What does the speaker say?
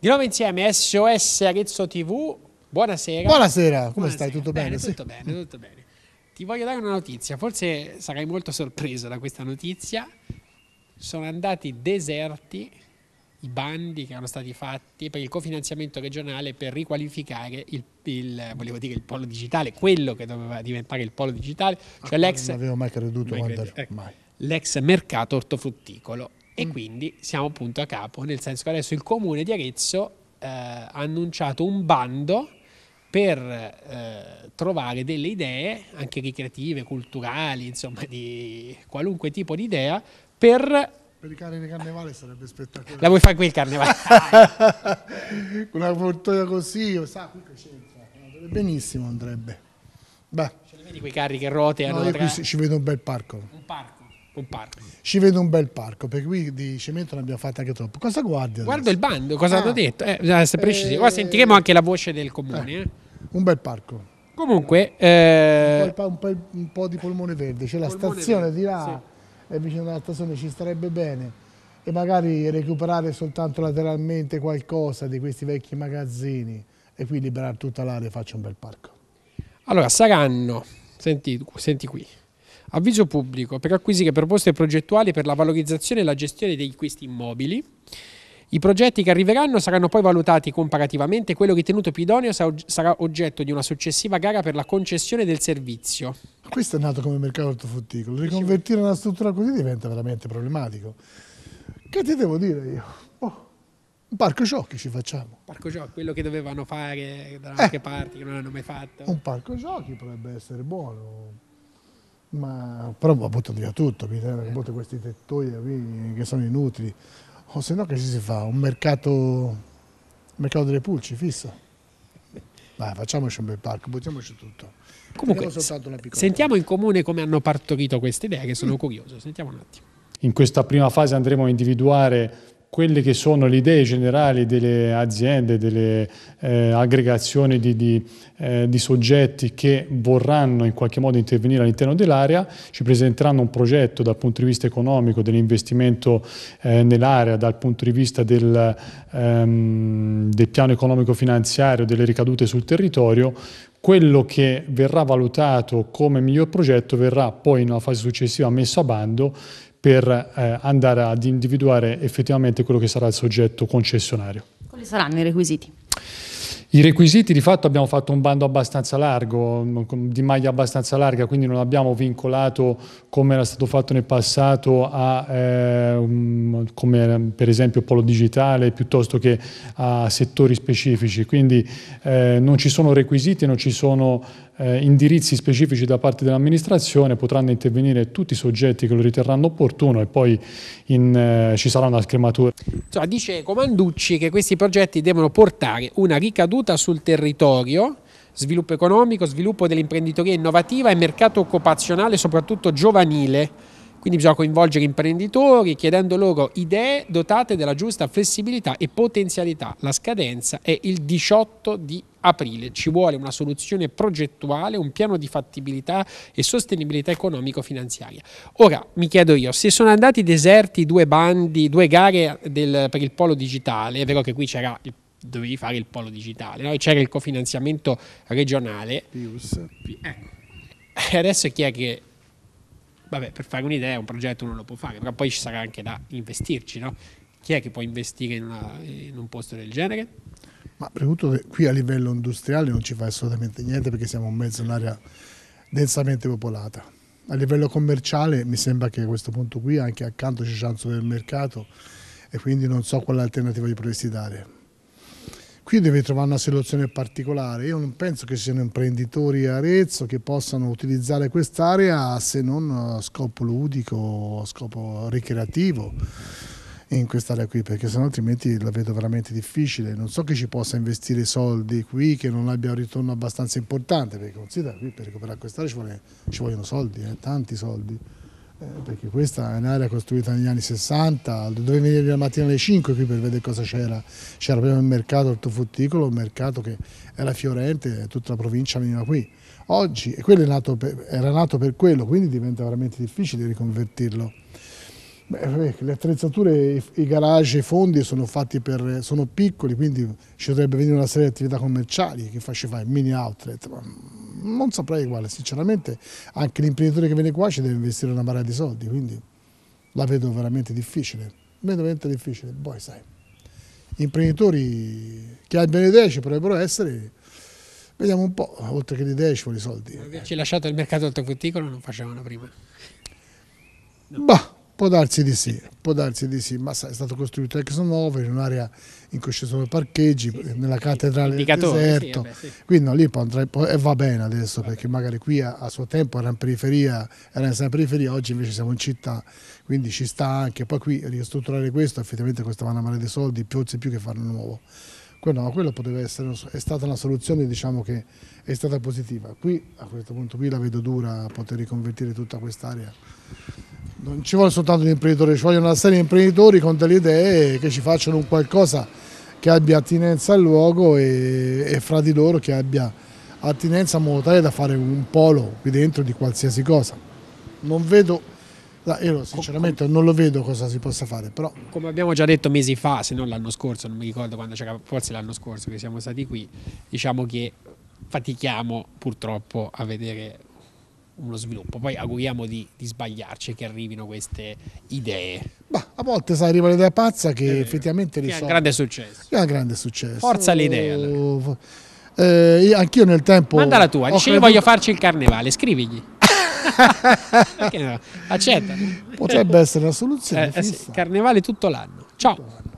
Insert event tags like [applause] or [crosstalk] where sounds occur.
Di nuovo insieme SOS Arezzo TV. Buonasera. Buonasera, come Buonasera. stai? Tutto bene? bene? Tutto bene, tutto bene. Ti voglio dare una notizia, forse sarai molto sorpreso da questa notizia. Sono andati deserti i bandi che erano stati fatti per il cofinanziamento regionale per riqualificare il, il, dire, il polo digitale, quello che doveva diventare il polo digitale, cioè ah, l'ex... Non avevo mai creduto, mai creduto. Ecco, mai. l'ex mercato ortofrutticolo e mm. quindi siamo appunto a capo, nel senso che adesso il comune di Arezzo eh, ha annunciato un bando per eh, trovare delle idee, anche ricreative, culturali, insomma di qualunque tipo di idea, per per i cani di carnevale sarebbe spettacolare. La vuoi fare qui il carnevale? Una [laughs] fortuna così, io sa, qui c'entra. Eh, benissimo andrebbe. Beh. Ce li vedi quei carri che roteano? No, tra... ci vedo un bel parco. Un parco. Un parco. Ci vedo un bel parco, perché qui di cemento ne abbiamo fatto anche troppo. Cosa guardi? Adesso? Guardo il bando, cosa ah. ho detto? Eh, bisogna precisi. Qua eh, sentiremo anche la voce del comune. Eh. eh. Un bel parco. Comunque... Un eh, po', un, po', un, po', di polmone verde, c'è la stazione verde, di là, sì. è vicino alla stazione, ci starebbe bene. E magari recuperare soltanto lateralmente qualcosa di questi vecchi magazzini e qui liberare tutta l'area e faccio un bel parco. Allora, saranno, senti, senti qui, Avviso pubblico per acquisire proposte progettuali per la valorizzazione e la gestione di questi immobili. I progetti che arriveranno saranno poi valutati comparativamente, quello ritenuto più idoneo sarà oggetto di una successiva gara per la concessione del servizio. Questo è nato come mercato ortofrutticolo, riconvertire una struttura così diventa veramente problematico. Che ti devo dire io? Oh, un parco giochi ci facciamo. Parco giochi, quello che dovevano fare da qualche eh, parti, che non hanno mai fatto. Un parco giochi potrebbe essere buono ma, però ho buttato via tutto, mi butto questi tettoi che sono inutili, o se no che ci si fa? Un mercato, un mercato delle pulci fisso. Vai, facciamoci un bel parco, buttiamoci tutto. Comunque, sentiamo in comune come hanno partorito queste idee, che sono curioso. Sentiamo un attimo. In questa prima fase andremo a individuare quelle che sono le idee generali delle aziende, delle eh, aggregazioni di, di, eh, di, soggetti che vorranno in qualche modo intervenire all'interno dell'area, ci presenteranno un progetto dal punto di vista economico dell'investimento eh, nell'area, dal punto di vista del, ehm, del piano economico finanziario, delle ricadute sul territorio, quello che verrà valutato come miglior progetto verrà poi in una fase successiva messo a bando per eh, andare ad individuare effettivamente quello che sarà il soggetto concessionario. Quali saranno i requisiti? I requisiti di fatto abbiamo fatto un bando abbastanza largo, mm, di maglia abbastanza larga, quindi non abbiamo vincolato come era stato fatto nel passato a eh, come per esempio polo digitale piuttosto che a settori specifici, quindi eh, non ci sono requisiti, non ci sono eh, indirizzi specifici da parte dell'amministrazione potranno intervenire tutti i soggetti che lo riterranno opportuno e poi in, eh, ci sarà una scrematura. Insomma, dice Comanducci che questi progetti devono portare una ricaduta sul territorio sviluppo economico, sviluppo dell'imprenditoria innovativa e mercato occupazionale soprattutto giovanile. Quindi bisogna coinvolgere imprenditori chiedendo loro idee dotate della giusta flessibilità e potenzialità. La scadenza è il 18 di aprile. Ci vuole una soluzione progettuale, un piano di fattibilità e sostenibilità economico-finanziaria. Ora mi chiedo io, se sono andati deserti due bandi, due gare del, per il polo digitale, è vero che qui c'era il dovevi fare il polo digitale, no? c'era il cofinanziamento regionale. Pius. Eh. Adesso chi è che... Vabbè, per fare un'idea, un progetto non lo può fare, però poi ci sarà anche da investirci, no? Chi è che può investire in, una, in un posto del genere? Ma premetto qui a livello industriale non ci fa assolutamente niente perché siamo in mezzo a un'area densamente popolata. A livello commerciale mi sembra che a questo punto qui anche accanto c'è chance del mercato e quindi non so quale alternativa gli potresti dare. Qui devi trovare una soluzione particolare. Io non penso che ci siano imprenditori a Arezzo che possano utilizzare quest'area se non a scopo ludico o a scopo ricreativo in quest'area qui, perché sennò altrimenti la vedo veramente difficile. Non so che ci possa investire soldi qui che non abbia un ritorno abbastanza importante, perché considera qui per recuperare quest'area ci, ci vogliono soldi, eh, tanti soldi. Eh, perché questa è un'area costruita negli anni 60, dovevi venire la mattina alle 5 qui per vedere cosa c'era. C'era prima il mercato ortofrutticolo, un mercato che era fiorente, tutta la provincia veniva qui. Oggi, e quello nato per, era nato per quello, quindi diventa veramente difficile riconvertirlo. Beh, le attrezzature, i garage, i fondi sono, fatti per, sono piccoli, quindi ci dovrebbe venire una serie di attività commerciali che faceva il mini outlet, ma non saprei quale, sinceramente anche l'imprenditore che viene qua ci deve investire una marea di soldi, quindi la vedo veramente difficile, vedo veramente difficile, poi sai, imprenditori che abbiano idee ci potrebbero essere, vediamo un po', oltre che le idee ci vogliono i soldi. Ci lasciate il mercato ortofrutticolo non facevano prima. No. Bah, Può darsi di sì, può darsi di sì, ma è stato costruito ex novo in un'area in cui ci sono parcheggi, sì, sì, nella cattedrale del deserto, sì, vabbè, quindi no, lì e va bene adesso vabbè. perché magari qui a, a, suo tempo era in periferia, era in periferia, oggi invece siamo in città, quindi ci sta anche, poi qui ristrutturare questo effettivamente costava una marea di soldi, più più che farlo nuovo. Quello, quello poteva essere, è stata una soluzione diciamo che è stata positiva. Qui a questo punto qui la vedo dura poter riconvertire tutta quest'area non ci vuole soltanto un imprenditore, ci vogliono una serie di imprenditori con delle idee che ci facciano un qualcosa che abbia attinenza al luogo e, e fra di loro che abbia attinenza in modo tale da fare un polo qui dentro di qualsiasi cosa. Non vedo, io sinceramente non lo vedo cosa si possa fare, però... Come abbiamo già detto mesi fa, se non l'anno scorso, non mi ricordo quando c'era, forse l'anno scorso che siamo stati qui, diciamo che fatichiamo purtroppo a vedere uno sviluppo. Poi auguriamo di, di sbagliarci che arrivino queste idee. Bah, a volte sai, arriva l'idea pazza che eh, effettivamente risolve. È un grande successo. È un grande successo. Forza l'idea. Allora. Eh, eh anch'io nel tempo. Manda la tua, dici creduto... voglio farci il carnevale, scrivigli. [laughs] no? Accetta. Potrebbe essere una soluzione. Eh, eh carnevale tutto l'anno. Ciao. Tutto l'anno.